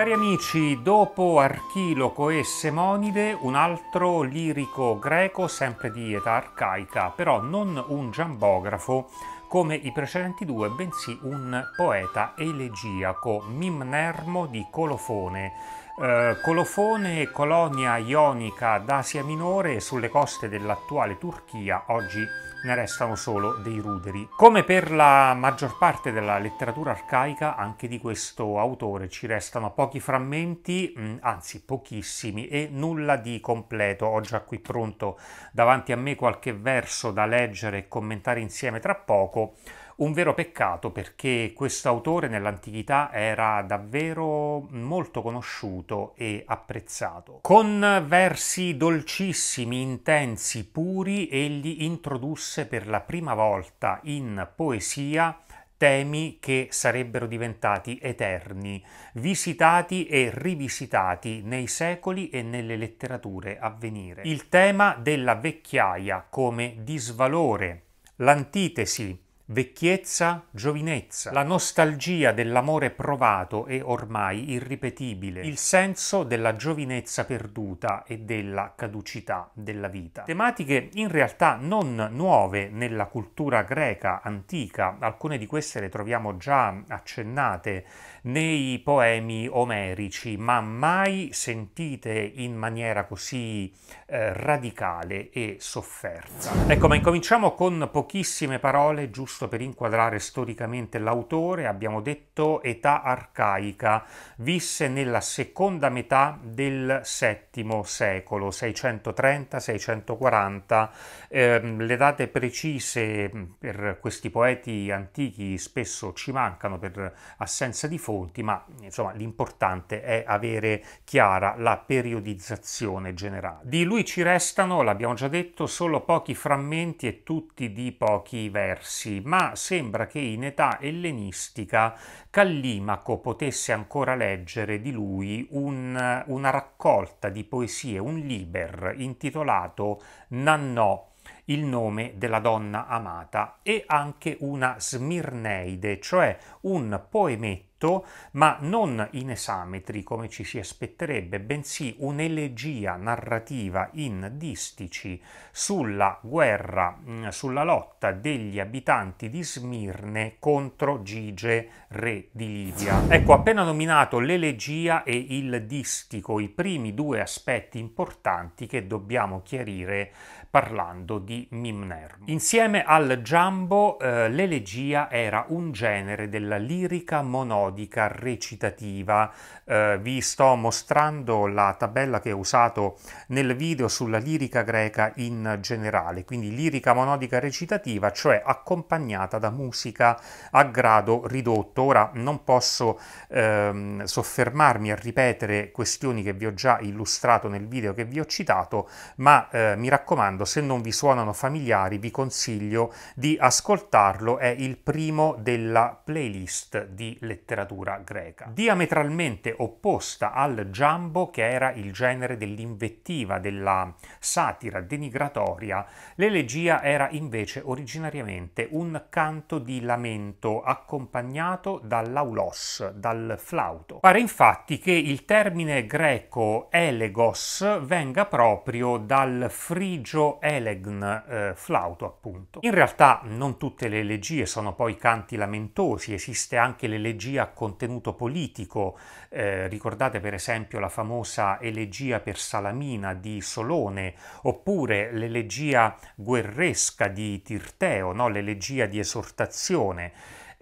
Cari amici, dopo Archiloco e Semonide, un altro lirico greco, sempre di età arcaica, però non un giambografo come i precedenti due, bensì un poeta elegiaco, Mimnermo di Colofone, eh, colofone colonia ionica d'Asia Minore e sulle coste dell'attuale Turchia oggi ne restano solo dei ruderi. Come per la maggior parte della letteratura arcaica, anche di questo autore ci restano pochi frammenti, mm, anzi pochissimi, e nulla di completo. Ho già qui pronto davanti a me qualche verso da leggere e commentare insieme tra poco. Un vero peccato perché questo autore nell'antichità era davvero molto conosciuto e apprezzato. Con versi dolcissimi, intensi, puri, egli introdusse per la prima volta in poesia temi che sarebbero diventati eterni, visitati e rivisitati nei secoli e nelle letterature a venire. Il tema della vecchiaia come disvalore, l'antitesi, Vecchiezza, giovinezza, la nostalgia dell'amore provato e ormai irripetibile, il senso della giovinezza perduta e della caducità della vita. Tematiche in realtà non nuove nella cultura greca antica, alcune di queste le troviamo già accennate nei poemi omerici, ma mai sentite in maniera così eh, radicale e sofferta. Ecco, ma incominciamo con pochissime parole giusto giusto per inquadrare storicamente l'autore, abbiamo detto età arcaica, visse nella seconda metà del VII secolo, 630-640. Eh, le date precise mm, per questi poeti antichi spesso ci mancano per assenza di fonti, ma insomma l'importante è avere chiara la periodizzazione generale. Di lui ci restano, l'abbiamo già detto, solo pochi frammenti e tutti di pochi versi, ma sembra che in età ellenistica Callimaco potesse ancora leggere di lui un, una raccolta di poesie, un liber intitolato Nannò il nome della donna amata e anche una Smirneide, cioè un poemetto diritto, ma non in esametri come ci si aspetterebbe, bensì un'elegia narrativa in distici sulla guerra, mm, sulla lotta degli abitanti di Smirne contro Gige, re di Libia. Ecco, appena nominato l'elegia e il distico, i primi due aspetti importanti che dobbiamo chiarire parlando di Mimner. Insieme al giambo eh, l'elegia era un genere della lirica monodica recitativa. Eh, vi sto mostrando la tabella che ho usato nel video sulla lirica greca in generale, quindi lirica monodica recitativa, cioè accompagnata da musica a grado ridotto. Ora non posso ehm, soffermarmi a ripetere questioni che vi ho già illustrato nel video che vi ho citato, ma eh, mi raccomando raccomando, se non vi suonano familiari, vi consiglio di ascoltarlo, è il primo della playlist di letteratura greca. Diametralmente opposta al giambo, che era il genere dell'invettiva, della satira denigratoria, l'elegia era invece originariamente un canto di lamento accompagnato dall'aulos, dal flauto. Pare infatti che il termine greco elegos venga proprio dal frigio Elegn, eh, flauto appunto. In realtà non tutte le elegie sono poi canti lamentosi, esiste anche l'elegia a contenuto politico, eh, ricordate per esempio la famosa elegia per Salamina di Solone, oppure l'elegia guerresca di Tirteo, no? l'elegia di esortazione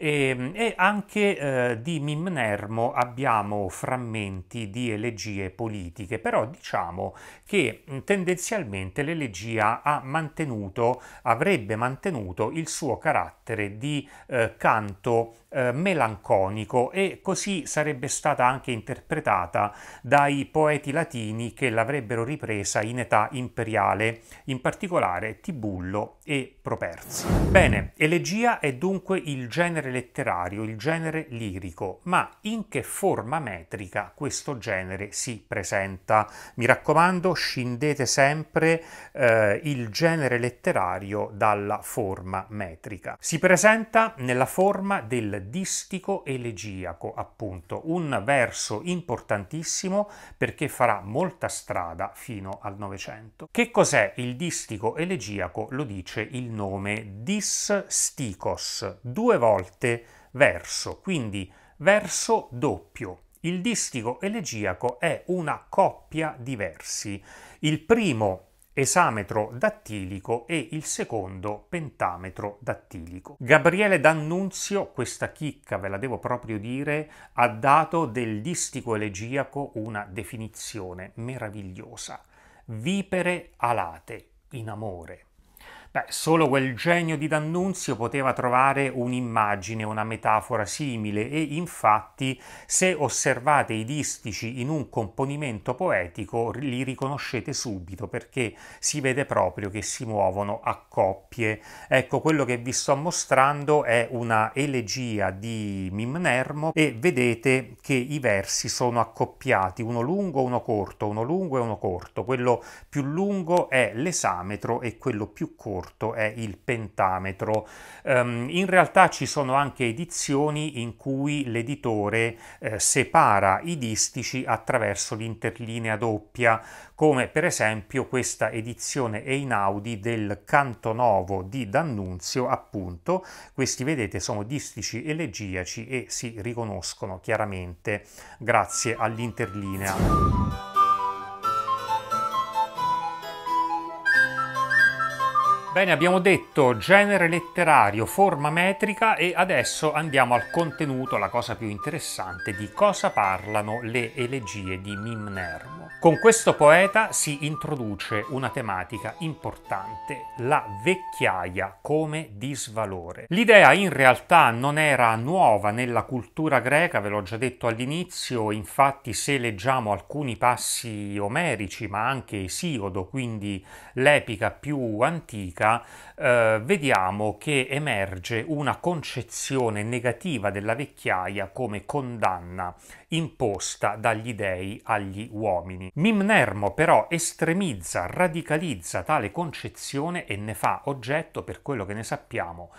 e, ehm, e anche eh, di Mimnermo abbiamo frammenti di elegie politiche, però diciamo che mm, tendenzialmente l'elegia ha mantenuto, avrebbe mantenuto il suo carattere di eh, canto eh, melanconico e così sarebbe stata anche interpretata dai poeti latini che l'avrebbero ripresa in età imperiale, in particolare Tibullo e Properzi. Bene, elegia è dunque il genere letterario, il genere lirico, ma in che forma metrica questo genere si presenta? Mi raccomando, scindete sempre eh, il genere letterario dalla forma metrica. Si presenta nella forma del distico elegiaco, appunto, un verso importantissimo perché farà molta strada fino al Novecento. Che cos'è il distico elegiaco? Lo dice il nome dis sticos, due volte verso, quindi verso doppio. Il distico elegiaco è una coppia di versi. Il primo esametro dattilico e il secondo pentametro dattilico. Gabriele D'Annunzio, questa chicca ve la devo proprio dire, ha dato del distico elegiaco una definizione meravigliosa. Vipere alate in amore. Beh, solo quel genio di D'Annunzio poteva trovare un'immagine, una metafora simile e infatti se osservate i distici in un componimento poetico li riconoscete subito perché si vede proprio che si muovono a coppie. Ecco, quello che vi sto mostrando è una elegia di Mimnermo e vedete che i versi sono accoppiati, uno lungo, uno corto, uno lungo e uno corto. Quello più lungo è l'esametro e quello più corto corto è il pentametro. Um, in realtà ci sono anche edizioni in cui l'editore eh, separa i distici attraverso l'interlinea doppia, come per esempio questa edizione Einaudi del Canto Novo di D'Annunzio, appunto. Questi vedete sono distici elegiaci e si riconoscono chiaramente grazie all'interlinea. Bene, abbiamo detto genere letterario, forma metrica e adesso andiamo al contenuto, la cosa più interessante, di cosa parlano le elegie di Mimner. Con questo poeta si introduce una tematica importante, la vecchiaia come disvalore. L'idea in realtà non era nuova nella cultura greca, ve l'ho già detto all'inizio, infatti se leggiamo alcuni passi omerici, ma anche Esiodo, quindi l'epica più antica, eh, vediamo che emerge una concezione negativa della vecchiaia come condanna imposta dagli dei agli uomini. Mimnermo però estremizza, radicalizza tale concezione e ne fa oggetto, per quello che ne sappiamo,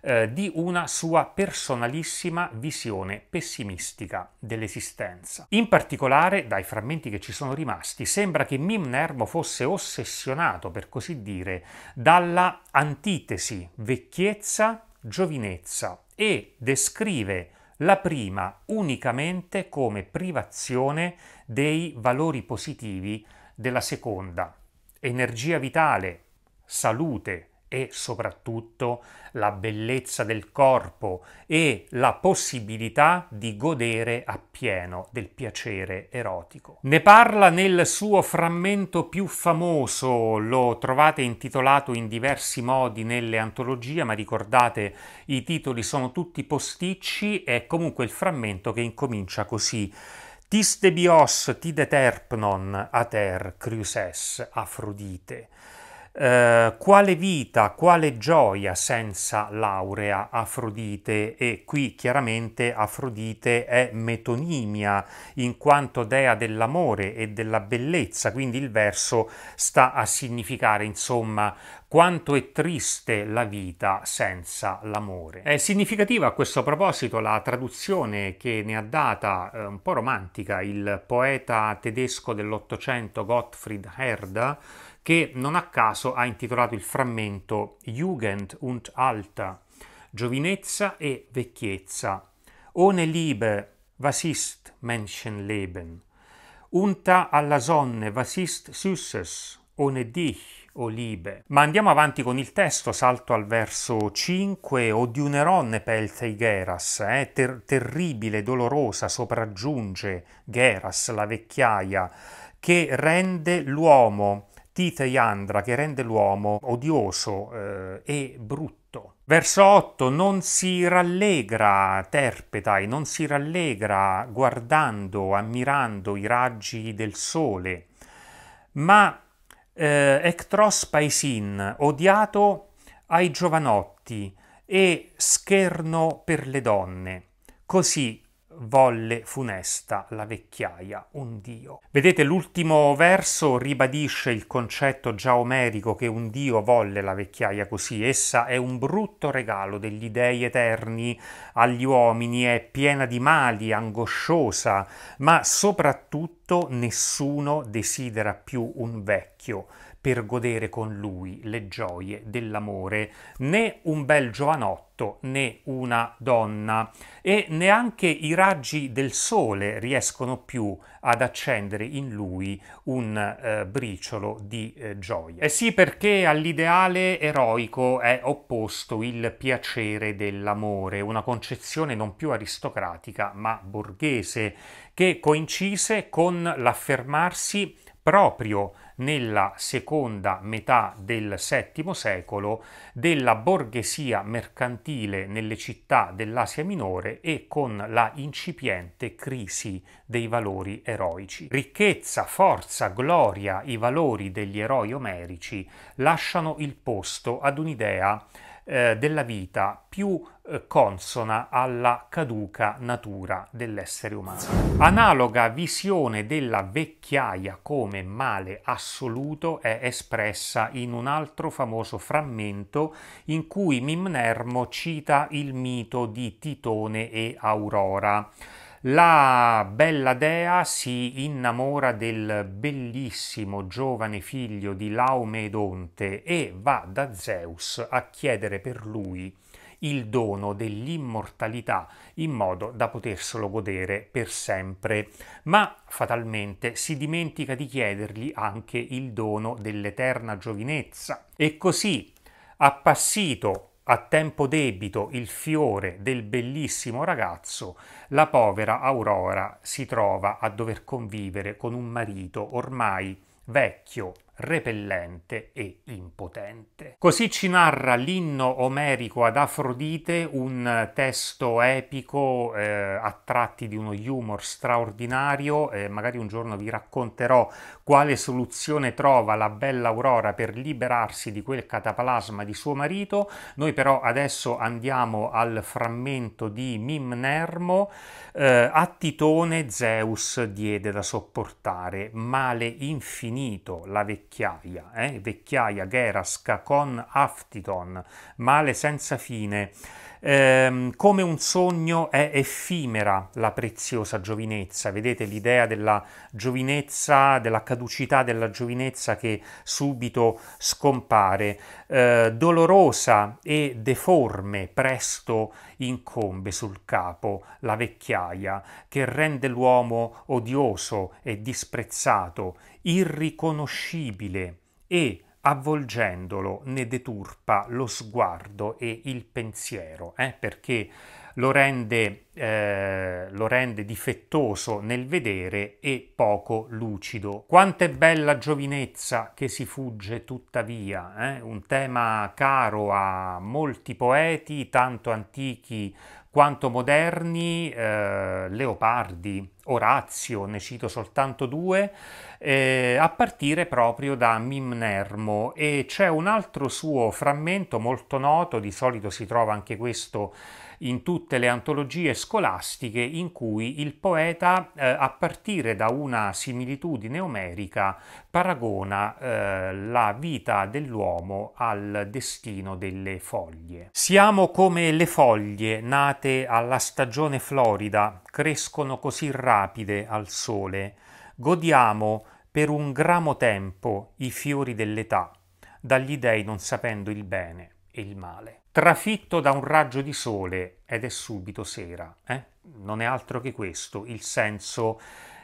eh, di una sua personalissima visione pessimistica dell'esistenza. In particolare, dai frammenti che ci sono rimasti, sembra che Mimnermo fosse ossessionato, per così dire, dalla antitesi vecchiezza-giovinezza e descrive la prima unicamente come privazione dei valori positivi della seconda, energia vitale, salute, e soprattutto la bellezza del corpo e la possibilità di godere appieno del piacere erotico. Ne parla nel suo frammento più famoso, lo trovate intitolato in diversi modi nelle antologie, ma ricordate i titoli sono tutti posticci, è comunque il frammento che incomincia così. Tis debios tide terpnon ater cruces Afrodite. Eh, quale vita, quale gioia senza laurea Afrodite? E qui chiaramente Afrodite è metonimia in quanto dea dell'amore e della bellezza, quindi il verso sta a significare insomma quanto è triste la vita senza l'amore. È significativa a questo proposito la traduzione che ne ha data, eh, un po' romantica, il poeta tedesco dell'Ottocento Gottfried Herder che non a caso ha intitolato il frammento Jugend und Alter, giovinezza e vecchiezza, ohne Liebe, was ist Menschenleben? unta alla Sonne, was ist Süßes, ohne dich, o Liebe. Ma andiamo avanti con il testo, salto al verso 5, odiuneronne pelte Geras, eh, ter- terribile, dolorosa, sopraggiunge Geras, la vecchiaia, che rende l'uomo Tite Yandra che rende l'uomo odioso eh, e brutto. Verso 8 non si rallegra Terpetai, non si rallegra guardando, ammirando i raggi del sole, ma eh, Ectros Paisin, odiato ai giovanotti e scherno per le donne. Così volle funesta la vecchiaia, un Dio. Vedete, l'ultimo verso ribadisce il concetto già omerico che un Dio volle la vecchiaia così. Essa è un brutto regalo degli dei eterni agli uomini, è piena di mali, angosciosa, ma soprattutto nessuno desidera più un vecchio per godere con lui le gioie dell'amore, né un bel giovanotto né una donna e neanche i raggi del sole riescono più ad accendere in lui un eh, briciolo di eh, gioia. Eh sì, perché all'ideale eroico è opposto il piacere dell'amore, una concezione non più aristocratica ma borghese, che coincise con l'affermarsi proprio nella seconda metà del VII secolo della borghesia mercantile nelle città dell'Asia Minore e con la incipiente crisi dei valori eroici. Ricchezza, forza, gloria, i valori degli eroi omerici lasciano il posto ad un'idea eh, della vita più eh, consona alla caduca natura dell'essere umano. Analoga visione della vecchiaia come male assoluto è espressa in un altro famoso frammento in cui Mimnermo cita il mito di Titone e Aurora. La bella dea si innamora del bellissimo giovane figlio di Laomedonte e va da Zeus a chiedere per lui il dono dell'immortalità in modo da poterselo godere per sempre, ma fatalmente si dimentica di chiedergli anche il dono dell'eterna giovinezza. E così, appassito a tempo debito il fiore del bellissimo ragazzo, la povera Aurora si trova a dover convivere con un marito ormai vecchio repellente e impotente. Così ci narra l'inno omerico ad Afrodite, un testo epico eh, a tratti di uno humor straordinario, eh, magari un giorno vi racconterò quale soluzione trova la bella Aurora per liberarsi di quel cataplasma di suo marito, noi però adesso andiamo al frammento di Mimnermo, eh, a Titone Zeus diede da sopportare, male infinito la vecchia vecchiaia, eh? vecchiaia, gerasca, con aftiton, male senza fine, Ehm, come un sogno è effimera la preziosa giovinezza, vedete l'idea della giovinezza, della caducità della giovinezza che subito scompare, eh, dolorosa e deforme presto incombe sul capo la vecchiaia che rende l'uomo odioso e disprezzato, irriconoscibile e avvolgendolo ne deturpa lo sguardo e il pensiero, eh, perché lo rende, eh, lo rende, difettoso nel vedere e poco lucido. Quanto è bella giovinezza che si fugge tuttavia, eh? un tema caro a molti poeti, tanto antichi quanto moderni, eh, Leopardi, Orazio, ne cito soltanto due, eh, a partire proprio da Mimnermo e c'è un altro suo frammento molto noto, di solito si trova anche questo in tutte le antologie scolastiche in cui il poeta, eh, a partire da una similitudine omerica, paragona eh, la vita dell'uomo al destino delle foglie. Siamo come le foglie nate alla stagione florida, crescono così rapide al sole, godiamo per un gramo tempo i fiori dell'età, dagli dei non sapendo il bene e il male trafitto da un raggio di sole ed è subito sera. Eh? Non è altro che questo il senso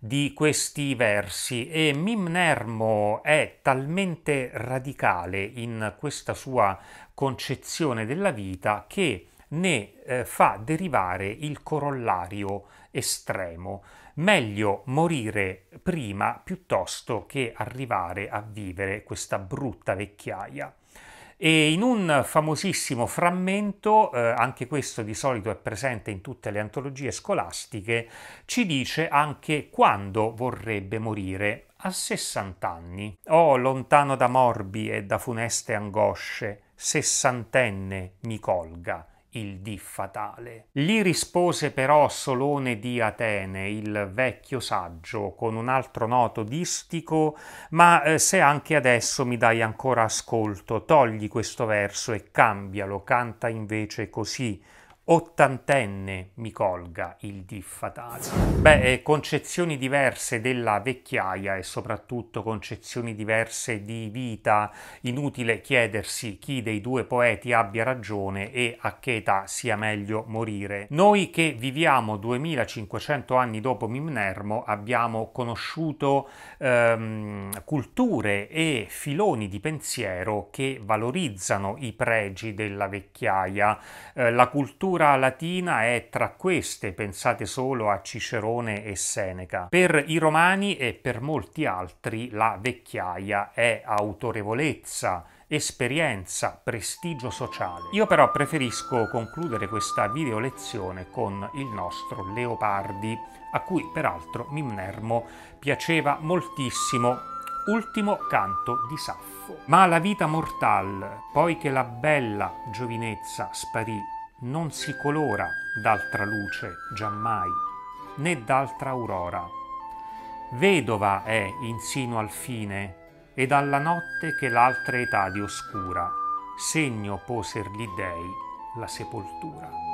di questi versi e Mimnermo è talmente radicale in questa sua concezione della vita che ne eh, fa derivare il corollario estremo. Meglio morire prima piuttosto che arrivare a vivere questa brutta vecchiaia. E in un famosissimo frammento, eh, anche questo di solito è presente in tutte le antologie scolastiche, ci dice anche quando vorrebbe morire, a 60 anni. Oh, lontano da morbi e da funeste angosce, sessantenne mi colga il dì fatale. Gli rispose però Solone di Atene, il vecchio saggio, con un altro noto distico, ma eh, se anche adesso mi dai ancora ascolto, togli questo verso e cambialo, canta invece così ottantenne mi colga il dì fatale. Beh, eh, concezioni diverse della vecchiaia e soprattutto concezioni diverse di vita, inutile chiedersi chi dei due poeti abbia ragione e a che età sia meglio morire. Noi che viviamo 2500 anni dopo Mimnermo abbiamo conosciuto ehm, culture e filoni di pensiero che valorizzano i pregi della vecchiaia, eh, la cultura cultura latina è tra queste, pensate solo a Cicerone e Seneca. Per i romani e per molti altri la vecchiaia è autorevolezza, esperienza, prestigio sociale. Io però preferisco concludere questa video lezione con il nostro Leopardi, a cui peraltro Mimnermo piaceva moltissimo. Ultimo canto di Saffo. Ma la vita mortal, poi che la bella giovinezza sparì non si colora d'altra luce giammai, né d'altra aurora. Vedova è insino al fine, ed alla notte che l'altra età di oscura, segno poser gli dei la sepoltura.